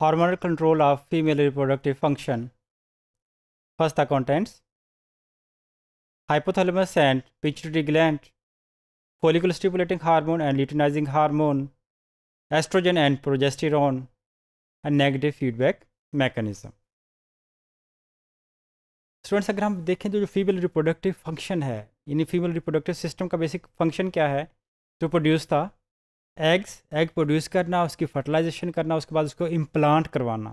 hormonal control of female reproductive function. First, the contents hypothalamus and pituitary gland, follicle stimulating hormone and luteinizing hormone, estrogen and progesterone, and negative feedback mechanism. Students अगर हम देखें तो जो female reproductive function है यानी female reproductive system का basic function क्या है to produce the eggs egg produce करना उसकी फर्टिलाइजेशन करना उसके बाद उसको इम्प्लांट करवाना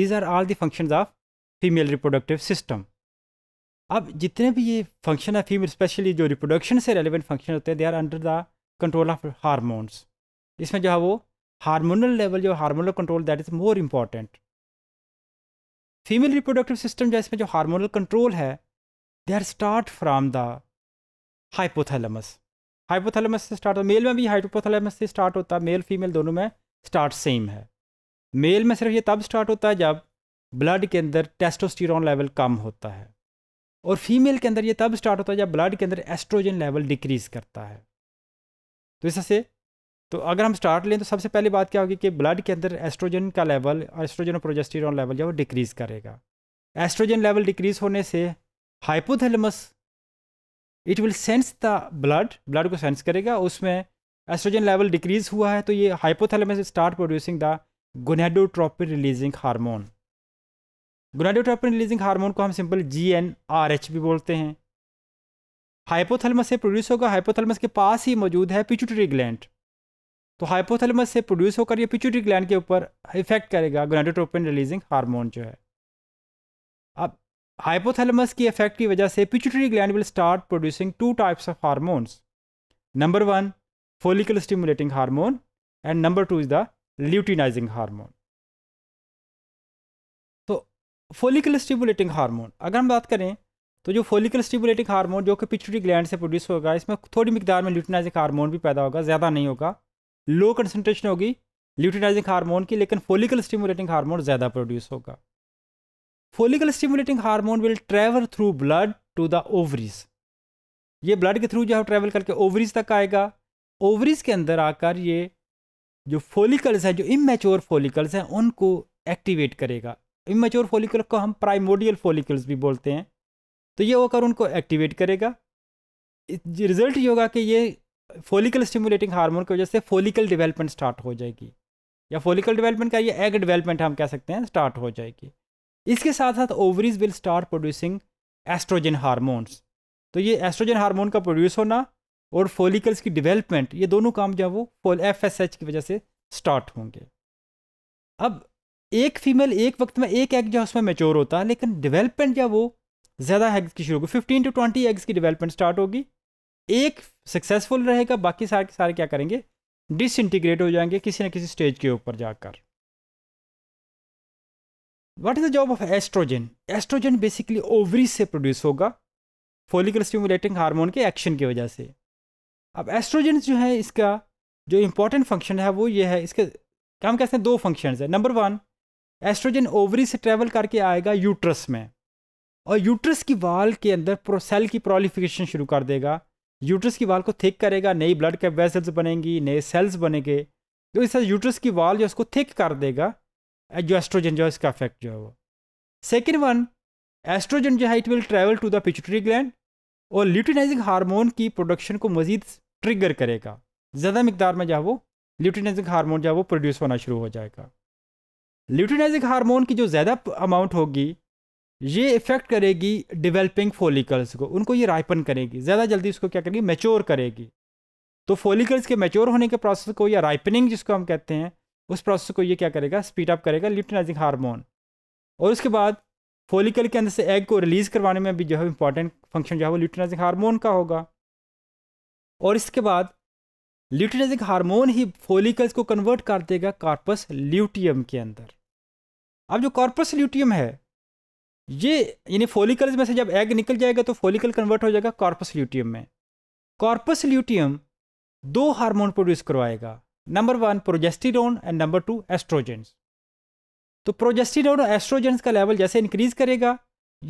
these are all the functions of female reproductive system अब जितने भी ये फंक्शन है फीमेल स्पेशली जो रिप्रोडक्शन से रेलिवेंट फंक्शन होते हैं they are under the control of hormones इसमें जो है वो हारमोनल लेवल जो hormonal control that is more important female reproductive system जो इसमें जो हारमोनल कंट्रोल है they are start from the hypothalamus hypothalamus से स्टार्ट होता मेल में भी हाइपोथैलेमस से स्टार्ट होता है मेल फीमेल दोनों में स्टार्ट सेम है मेल में सिर्फ ये तब स्टार्ट होता है जब ब्लड के अंदर टेस्टोस्टेरोन लेवल कम होता है और फीमेल के अंदर ये तब स्टार्ट होता है जब ब्लड के अंदर एस्ट्रोजन लेवल डिक्रीज करता है तो इससे तो अगर हम स्टार्ट लें तो सबसे पहले बात क्या होगी कि ब्लड के अंदर एस्ट्रोजन का लेवल एस्ट्रोजन और प्रोजेस्टेरॉन लेवल जो है वो डिक्रीज़ करेगा एस्ट्रोजन लेवल डिक्रीज़ होने से hypothalamus it will sense the blood blood को सेंस करेगा उसमें एस्ट्रोजन लेवल डिक्रीज हुआ है तो ये hypothalamus start producing the gonadotropin releasing hormone gonadotropin releasing hormone को हम simple G N R H भी बोलते हैं हाइपोथैलेमस से प्रोड्यूस होगा हाइपोथैलेमस के पास ही मौजूद है पिचुटरी ग्लैंड तो हाइपोथैलेमस से प्रोड्यूस होकर ये पिचुटरी ग्लैंड के ऊपर इफेक्ट करेगा गोनेडोट्रोपिन रिलीजिंग हार्मोन जो है हाइपोथैलेमस की इफेक्ट की वजह से pituitary gland will start producing two types of hormones number one follicle stimulating hormone and number two is the luteinizing hormone तो फोलिकल स्टिमुलेटिंग हार्मोन अगर हम बात करें तो जो फोलिकल स्टिमुलेटिंग हार्मोन जो कि पिचुटरी ग्लैंड से प्रोड्यूस होगा इसमें थोड़ी मकदार में ल्यूटिनाइजिंग हार्मोन भी पैदा होगा ज़्यादा नहीं होगा लो कंसनट्रेशन होगी ल्यूटिनाइजिंग हार्मोन की लेकिन फोलिकल स्टिमुलेटिंग हार्मोन ज़्यादा प्रोड्यूस होगा follicle stimulating hormone will travel through blood to the ovaries ये ब्लड के थ्रू जो है ट्रैवल करके ओवरीज तक आएगा ओवरीज के अंदर आकर ये जो फोलिकल्स हैं जो इमेच्योर फोलिकल्स हैं उनको एक्टिवेट करेगा इमेच्योर फोलिकल को हम प्राइमोडियल फोलिकल्स भी बोलते हैं तो ये होकर उनको एक्टिवेट करेगा रिजल्ट ये होगा कि ये फोलिकल स्टिमुलेटिंग हार्मोन की वजह से फोलिकल डेवलपमेंट स्टार्ट हो जाएगी या फोलिकल डेवलपमेंट का ये एग डेवलपमेंट हम कह सकते हैं स्टार्ट हो जाएगी इसके साथ साथ ovaries will start producing oestrogen hormones तो ये एस्ट्रोजन हारमोन का प्रोड्यूस होना और फोलिकल्स की डिवेलपमेंट ये दोनों काम जो है वो फोल एफ एस एच की वजह से स्टार्ट होंगे अब एक फीमेल एक वक्त में एक एग जो है उसमें मेच्योर होता है लेकिन डिवेलपमेंट जो वो ज़्यादा एग्स की शुरू होगी फिफ्टीन टू ट्वेंटी एग्स की डिवेलपमेंट स्टार्ट होगी एक सक्सेसफुल रहेगा बाकी सारे सारे क्या करेंगे डिसइंटीग्रेट हो जाएंगे किसी न किसी स्टेज के ऊपर जाकर what is the job of oestrogen oestrogen basically ovary से प्रोड्यूस होगा फोलिकल स्टिमुलेटिंग हार्मोन के एक्शन की वजह से अब एस्ट्रोजन जो है इसका जो इंपॉर्टेंट फंक्शन है वो ये है इसके क्या हम कहते हैं दो फंक्शंस है नंबर वन एस्ट्रोजन ओवरी से ट्रेवल करके आएगा यूट्रस में और यूट्रस की वाल के अंदर सेल की प्रोलिफिकेशन शुरू कर देगा यूट्रस की वाल को थिक करेगा नई ब्लड के वेसल्स बनेंगी नए सेल्स बनेंगे तो इस यूट्रस की वाल जो उसको थिक कर देगा जो एस्ट्रोजन जो है इसका इफेक्ट जो है वो सेकेंड वन एस्ट्रोजन जो है it will travel to the pituitary gland और ल्यूटिनाइजिंग हार्मोन की प्रोडक्शन को मज़ीद ट्रिगर करेगा ज़्यादा मकदार में जो है वो ल्यूटिनाइजिंग हारमोन जो है वो प्रोड्यूस होना शुरू हो जाएगा ल्यूटिनाइजिंग हारमोन की जो ज़्यादा अमाउंट होगी ये इफ़ेक्ट करेगी डिवेलपिंग फोलिकल्स को उनको ये राइपन करेगी ज़्यादा जल्दी उसको क्या करेगी मेच्योर करेगी तो फोलिकल्स के मेच्योर होने के प्रोसेस को या राइपनिंग जिसको हम कहते हैं उस प्रोसेस को ये क्या करेगा स्पीड अप करेगा ल्यूटिनाइजिंग हार्मोन और उसके बाद फोलिकल के अंदर से एग को रिलीज़ करवाने में भी जो है इंपॉर्टेंट फंक्शन जो है वो ल्यूटिनाइजिंग हार्मोन का होगा और इसके बाद ल्यूटिनाइजिंग हार्मोन ही फोलिकल्स को कन्वर्ट कर देगा कॉर्पस ल्यूटियम के अंदर अब जो कार्पस ल्यूटियम है ये यानी फोलिकल्स में से जब एग निकल जाएगा तो फोलिकल कन्वर्ट हो जाएगा कार्पस ल्यूटियम में कॉर्पस ल्यूटियम दो हार्मोन प्रोड्यूस करवाएगा number one progesterone and number two oestrogens तो प्रोजेस्टिडोन और एस्ट्रोजेंस का लेवल जैसे इंक्रीज करेगा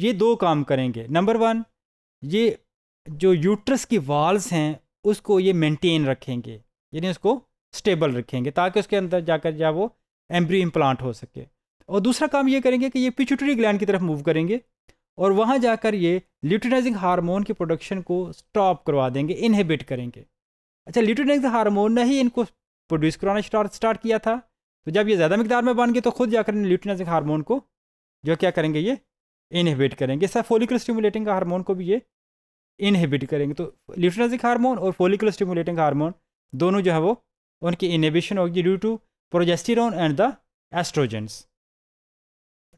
ये दो काम करेंगे नंबर वन ये जो यूट्रस की वाल्स हैं उसको ये मेंटेन रखेंगे यानी उसको स्टेबल रखेंगे ताकि उसके अंदर जाकर जा वो एम्ब्रियो इम्प्लांट हो सके और दूसरा काम ये करेंगे कि ये पिचुटरी ग्लैंड की तरफ मूव करेंगे और वहाँ जाकर ये ल्यूटिनाइजिंग हार्मोन की प्रोडक्शन को स्टॉप करवा देंगे इनहेबिट करेंगे अच्छा ल्यूटिनाइजिंग हार्मोन ने ही इनको प्रोड्यूस कराना स्टार्ट किया था तो जब ये ज़्यादा मकदार में बन गए तो खुद जाकर ल्यूटिनाजिक हारमोन को जो क्या करेंगे ये इनहिबिट करेंगे सर फोलिकल स्टिमुलेटिंग हारमोन को भी ये इनहिबिट करेंगे तो ल्यूटिनाजिक हारमोन और फोलिकल स्टिमुलेटिंग हारमोन दोनों जो है वो उनकी इनहिबिशन होगी due to progesterone and the oestrogens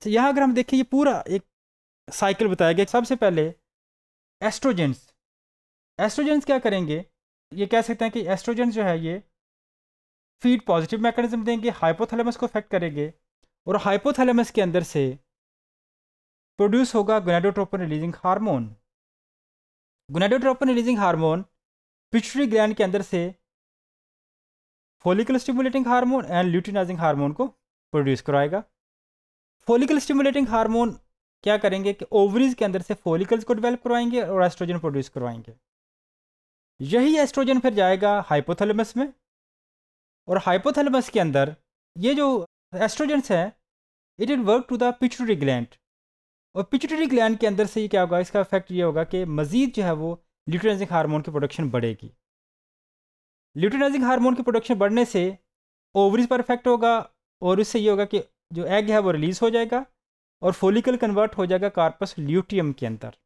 तो यहाँ अगर हम देखें ये पूरा एक साइकिल बताया गया सबसे पहले एस्ट्रोजेंस एस्ट्रोजेंस क्या करेंगे ये कह सकते हैं कि एस्ट्रोजेंस जो है ये फीड पॉजिटिव मैकेनिज्म देंगे हाइपोथैलेमस को इफेक्ट करेंगे और हाइपोथैलेमस के अंदर से प्रोड्यूस होगा gonadotropin releasing hormone gonadotropin releasing hormone pituitary gland के अंदर से follicle stimulating hormone and luteinizing hormone को प्रोड्यूस कराएगा फोलिकल स्टिमुलेटिंग हार्मोन क्या करेंगे कि ओवरीज के अंदर से फोलिकल्स को डेवलप करवाएंगे और एस्ट्रोजन प्रोड्यूस करवाएंगे यही एस्ट्रोजन फिर जाएगा हाइपोथैलेमस में और हाइपोथैलेमस के अंदर ये जो एस्ट्रोजेंस हैं it in work to the pituitary gland और पिचुटरी ग्लैंड के अंदर से ये क्या होगा इसका इफेक्ट ये होगा कि मज़ीद जो है वो ल्यूटोनाइजिंग हार्मोन की प्रोडक्शन बढ़ेगी ल्यूटोनाइजिंग हार्मोन की प्रोडक्शन बढ़ने से ओवरीज पर इफेक्ट होगा और उससे ये होगा कि जो एग है वो रिलीज़ हो जाएगा और फोलिकल कन्वर्ट हो जाएगा कार्पस ल्यूटियम के अंदर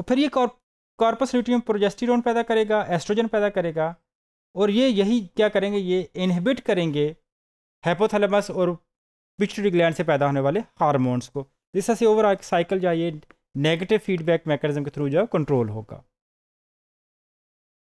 और फिर ये कॉर्पस ल्यूटियम प्रोजेस्टिरोन पैदा करेगा एस्ट्रोजन पैदा करेगा और ये यही क्या करेंगे ये इनहिबिट करेंगे हैपोथैलेमस और पिट्यूटरी ग्लैंड से पैदा होने वाले हारमोन्स को जिससे ओवरऑल साइकिल जो ये नेगेटिव फीडबैक मैकेनिज्म के थ्रू जो है कंट्रोल होगा